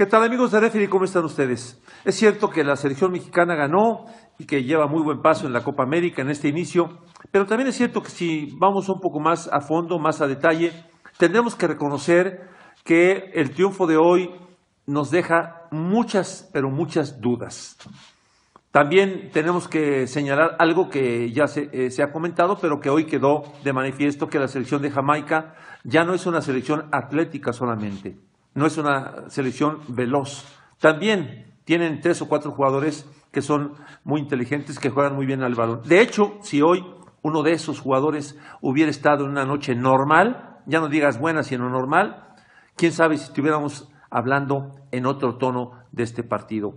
¿Qué tal amigos de ¿Cómo están ustedes? Es cierto que la selección mexicana ganó y que lleva muy buen paso en la Copa América en este inicio, pero también es cierto que si vamos un poco más a fondo, más a detalle, tendremos que reconocer que el triunfo de hoy nos deja muchas, pero muchas dudas. También tenemos que señalar algo que ya se, eh, se ha comentado, pero que hoy quedó de manifiesto que la selección de Jamaica ya no es una selección atlética solamente no es una selección veloz. También tienen tres o cuatro jugadores que son muy inteligentes, que juegan muy bien al balón. De hecho, si hoy uno de esos jugadores hubiera estado en una noche normal, ya no digas buena, sino normal, quién sabe si estuviéramos hablando en otro tono de este partido.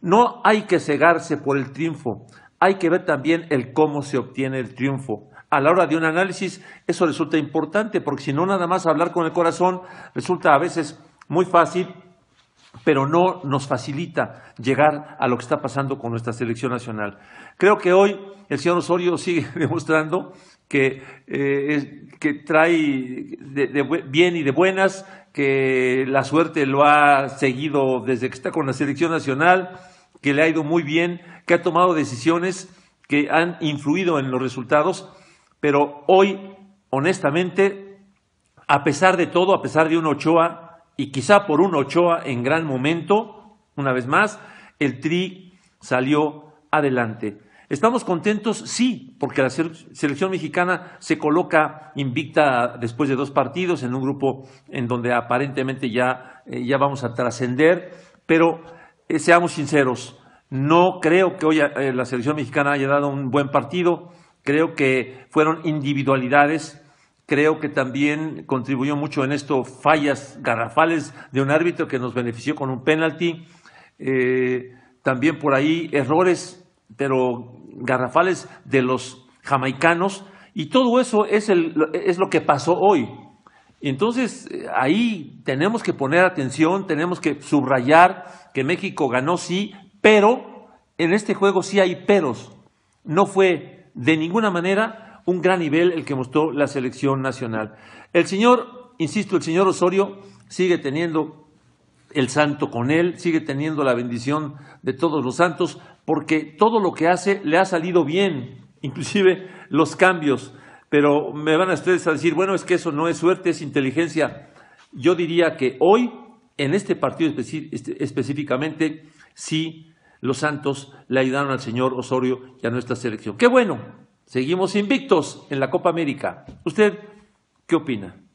No hay que cegarse por el triunfo, hay que ver también el cómo se obtiene el triunfo. A la hora de un análisis eso resulta importante, porque si no nada más hablar con el corazón resulta a veces muy fácil, pero no nos facilita llegar a lo que está pasando con nuestra selección nacional. Creo que hoy el señor Osorio sigue demostrando que, eh, que trae de, bien y de buenas, que la suerte lo ha seguido desde que está con la selección nacional, que le ha ido muy bien, que ha tomado decisiones que han influido en los resultados, pero hoy, honestamente, a pesar de todo, a pesar de un Ochoa y quizá por un Ochoa en gran momento, una vez más, el Tri salió adelante. ¿Estamos contentos? Sí, porque la selección mexicana se coloca invicta después de dos partidos en un grupo en donde aparentemente ya, eh, vamos a trascender, pero eh, seamos sinceros, no creo que hoy eh, la selección mexicana haya dado un buen partido, creo que fueron individualidades Creo que también contribuyó mucho en esto fallas garrafales de un árbitro que nos benefició con un penalti. Eh, también por ahí errores, pero garrafales de los jamaicanos. Y todo eso es, el, es lo que pasó hoy. Entonces, eh, ahí tenemos que poner atención, tenemos que subrayar que México ganó, sí, pero en este juego sí hay peros. No fue de ninguna manera un gran nivel el que mostró la selección nacional. El señor, insisto, el señor Osorio sigue teniendo el santo con él, sigue teniendo la bendición de todos los santos, porque todo lo que hace le ha salido bien, inclusive los cambios. Pero me van a ustedes a decir, bueno, es que eso no es suerte, es inteligencia. Yo diría que hoy, en este partido este, específicamente, sí, los santos le ayudaron al señor Osorio y a nuestra selección. Qué bueno, Seguimos invictos en la Copa América. ¿Usted qué opina?